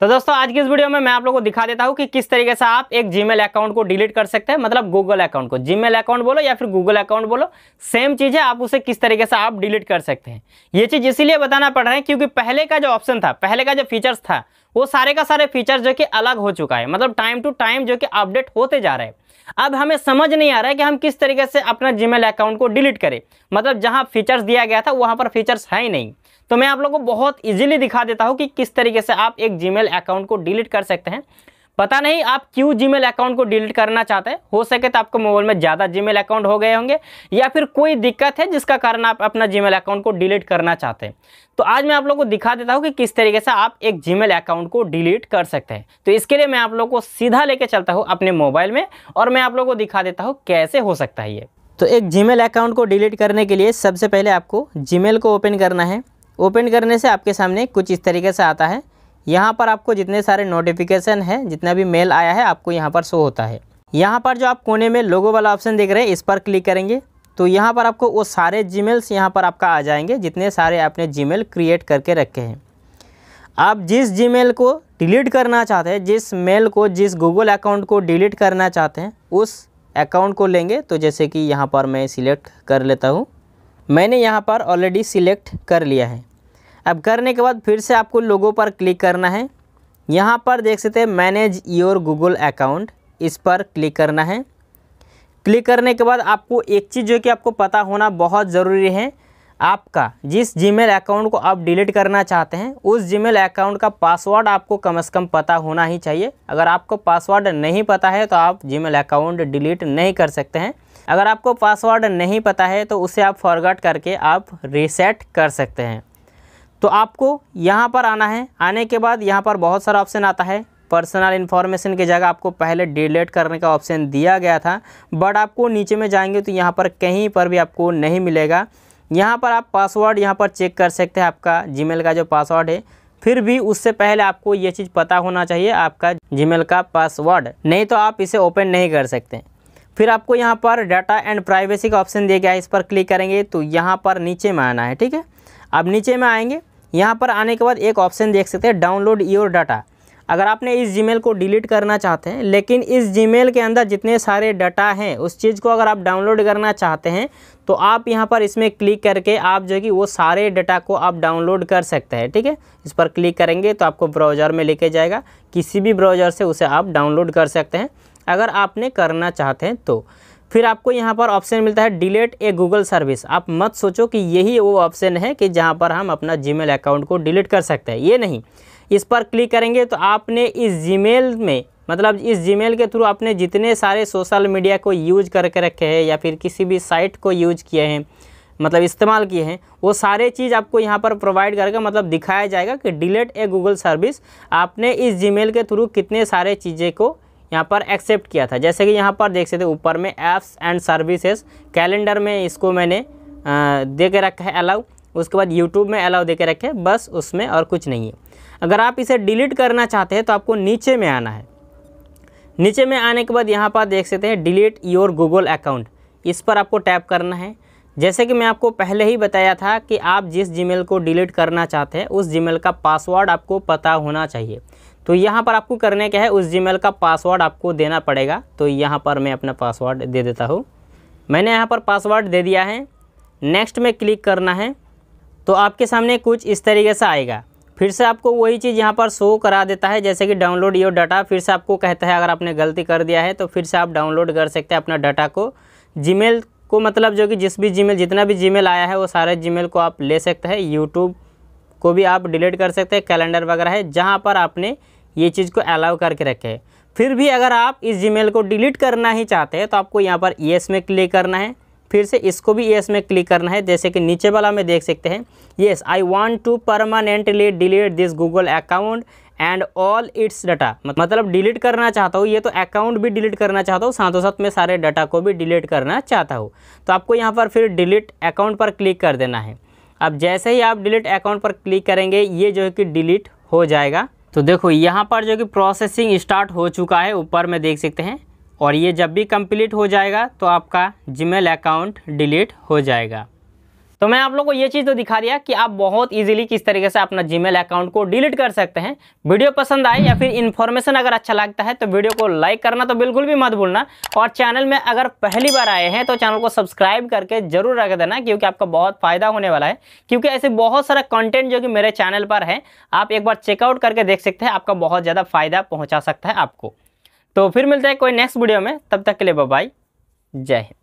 तो दोस्तों आज की इस वीडियो में मैं आप लोगों को दिखा देता हूँ कि किस तरीके से आप एक जीमेल अकाउंट को डिलीट कर सकते हैं मतलब गूगल अकाउंट को जीमेल अकाउंट बोलो या फिर गूगल अकाउंट बोलो सेम चीज़ है आप उसे किस तरीके से आप डिलीट कर सकते हैं ये चीज़ इसीलिए बताना पड़ रहा है क्योंकि पहले का जो ऑप्शन था पहले का जो फीचर्स था वो सारे का सारे फीचर्स जो कि अलग हो चुका है मतलब टाइम टू टाइम जो कि अपडेट होते जा रहे हैं अब हमें समझ नहीं आ रहा है कि हम किस तरीके से अपना जीमेल अकाउंट को डिलीट करें मतलब जहाँ फीचर्स दिया गया था वहाँ पर फीचर्स है ही नहीं तो मैं आप लोगों को बहुत इजीली दिखा देता हूँ कि किस तरीके से आप एक जीमेल अकाउंट को डिलीट कर सकते हैं पता नहीं आप क्यों जीमेल अकाउंट को डिलीट करना चाहते हैं हो सके तो आपको मोबाइल में ज़्यादा जीमेल अकाउंट हो गए होंगे या फिर कोई दिक्कत है जिसका कारण आप अपना जीमेल अकाउंट को डिलीट करना चाहते हैं तो आज मैं आप लोग को दिखा देता हूँ कि किस तरीके से आप एक जीमेल अकाउंट को डिलीट कर सकते हैं तो इसके लिए मैं आप लोग को सीधा लेके चलता हूँ अपने मोबाइल में और मैं आप लोग को दिखा देता हूँ कैसे हो सकता है ये तो एक जीमेल अकाउंट को डिलीट करने के लिए सबसे पहले आपको जीमेल को ओपन करना है ओपन करने से आपके सामने कुछ इस तरीके से आता है यहाँ पर आपको जितने सारे नोटिफिकेशन है जितना भी मेल आया है आपको यहाँ पर शो होता है यहाँ पर जो आप कोने में लोगो वाला ऑप्शन देख रहे हैं इस पर क्लिक करेंगे तो यहाँ पर आपको वो सारे जी मेल्स यहाँ पर आपका आ जाएंगे जितने सारे आपने मेल क्रिएट करके रखे हैं आप जिस मेल को डिलीट करना चाहते हैं जिस मेल को जिस गूगल अकाउंट को डिलीट करना चाहते हैं उस अकाउंट को लेंगे तो जैसे कि यहाँ पर मैं सिलेक्ट कर लेता हूँ मैंने यहाँ पर ऑलरेडी सिलेक्ट कर लिया है अब करने के बाद फिर से आपको लोगों पर क्लिक करना है यहाँ पर देख सकते हैं मैनेज योर गूगल अकाउंट इस पर क्लिक करना है क्लिक करने के बाद आपको एक चीज़ जो कि आपको पता होना बहुत ज़रूरी है आपका जिस जीमेल अकाउंट को आप डिलीट करना चाहते हैं उस जीमेल अकाउंट का पासवर्ड आपको कम से कम पता होना ही चाहिए अगर आपको पासवर्ड नहीं पता है तो आप जीमेल अकाउंट डिलीट नहीं कर सकते हैं अगर आपको पासवर्ड नहीं पता है तो उसे आप फॉरवर्ड करके आप रीसेट कर सकते हैं तो आपको यहाँ पर आना है आने के बाद यहाँ पर बहुत सारा ऑप्शन आता है पर्सनल इन्फॉर्मेशन की जगह आपको पहले डिलीट करने का ऑप्शन दिया गया था बट आपको नीचे में जाएंगे तो यहाँ पर कहीं पर भी आपको नहीं मिलेगा यहाँ पर आप पासवर्ड यहाँ पर चेक कर सकते हैं आपका जीमेल का जो पासवर्ड है फिर भी उससे पहले आपको ये चीज़ पता होना चाहिए आपका जीमेल का पासवर्ड नहीं तो आप इसे ओपन नहीं कर सकते फिर आपको यहाँ पर डाटा एंड प्राइवेसी का ऑप्शन दिया गया है इस पर क्लिक करेंगे तो यहाँ पर नीचे में आना है ठीक है अब नीचे में आएंगे यहाँ पर आने के बाद एक ऑप्शन देख सकते हैं डाउनलोड योर डाटा अगर आपने इस जी को डिलीट करना चाहते हैं लेकिन इस जी के अंदर जितने सारे डाटा हैं उस चीज़ को अगर आप डाउनलोड करना चाहते हैं तो आप यहाँ पर इसमें क्लिक करके आप जो कि वो सारे डाटा को आप डाउनलोड कर सकते हैं ठीक है इस पर क्लिक करेंगे तो आपको ब्राउज़र में लेके जाएगा किसी भी ब्राउज़र से उसे आप डाउनलोड कर सकते हैं अगर आपने करना चाहते हैं तो फिर आपको यहाँ पर ऑप्शन मिलता है डिलीट ए गूगल सर्विस आप मत सोचो कि यही वो ऑप्शन है कि जहाँ पर हम अपना जीमेल अकाउंट को डिलीट कर सकते हैं ये नहीं इस पर क्लिक करेंगे तो आपने इस जीमेल में मतलब इस जीमेल के थ्रू आपने जितने सारे सोशल मीडिया को यूज करके रखे हैं या फिर किसी भी साइट को यूज किए हैं मतलब इस्तेमाल किए हैं वो सारे चीज़ आपको यहाँ पर प्रोवाइड करके मतलब दिखाया जाएगा कि डिलीट ए गूगल सर्विस आपने इस जीमेल के थ्रू कितने सारे चीज़ें को यहाँ पर एक्सेप्ट किया था जैसे कि यहाँ पर देख सकते ऊपर में ऐप्स एंड सर्विसेज कैलेंडर में इसको मैंने दे के रखा है अलाउ उसके बाद यूट्यूब में अलाउ दे के रखे बस उसमें और कुछ नहीं है अगर आप इसे डिलीट करना चाहते हैं तो आपको नीचे में आना है नीचे में आने के बाद यहाँ पर देख सकते हैं डिलीट योर गूगल अकाउंट इस पर आपको टैप करना है जैसे कि मैं आपको पहले ही बताया था कि आप जिस जीमेल को डिलीट करना चाहते हैं उस जीमेल का पासवर्ड आपको पता होना चाहिए तो यहाँ पर आपको करने क्या है उस जीमेल का पासवर्ड आपको देना पड़ेगा तो यहाँ पर मैं अपना पासवर्ड दे देता हूँ मैंने यहाँ पर पासवर्ड दे दिया है नेक्स्ट में क्लिक करना है तो आपके सामने कुछ इस तरीके से आएगा फिर से आपको वही चीज़ यहाँ पर शो करा देता है जैसे कि डाउनलोड योर डाटा फिर से आपको कहता है अगर आपने गलती कर दिया है तो फिर से आप डाउनलोड कर सकते हैं अपना डाटा को जीमेल को मतलब जो कि जिस भी जीमेल जितना भी जीमेल आया है वो सारे जीमेल को आप ले सकते हैं यूट्यूब को भी आप डिलीट कर सकते हैं कैलेंडर वगैरह है जहाँ पर आपने ये चीज़ को अलाउ करके रखे है फिर भी अगर आप इस जीमेल को डिलीट करना ही चाहते हैं तो आपको यहाँ पर येस में क्लिक करना है फिर से इसको भी येस में क्लिक करना है जैसे कि नीचे वाला में देख सकते हैं yes I want to permanently delete this Google account and all its data मतलब डिलीट करना चाहता हूँ ये तो अकाउंट भी डिलीट करना चाहता हूँ साथों साथ में सारे डाटा को भी डिलीट करना चाहता हूँ तो आपको यहाँ पर फिर डिलीट अकाउंट पर क्लिक कर देना है अब जैसे ही आप डिलीट अकाउंट पर क्लिक करेंगे ये जो है कि डिलीट हो जाएगा तो देखो यहाँ पर जो कि प्रोसेसिंग स्टार्ट हो चुका है ऊपर में देख सकते हैं और ये जब भी कंप्लीट हो जाएगा तो आपका जीमेल अकाउंट डिलीट हो जाएगा तो मैं आप लोग को ये चीज़ तो दिखा दिया कि आप बहुत इजीली किस तरीके से अपना जीमेल अकाउंट को डिलीट कर सकते हैं वीडियो पसंद आए या फिर इन्फॉर्मेशन अगर अच्छा लगता है तो वीडियो को लाइक करना तो बिल्कुल भी मत भूलना और चैनल में अगर पहली बार आए हैं तो चैनल को सब्सक्राइब करके जरूर रख देना क्योंकि आपका बहुत फ़ायदा होने वाला है क्योंकि ऐसे बहुत सारा कंटेंट जो कि मेरे चैनल पर है आप एक बार चेकआउट करके देख सकते हैं आपका बहुत ज़्यादा फ़ायदा पहुँचा सकता है आपको तो फिर मिलता है कोई नेक्स्ट वीडियो में तब तक के लिए बाय जय हिंद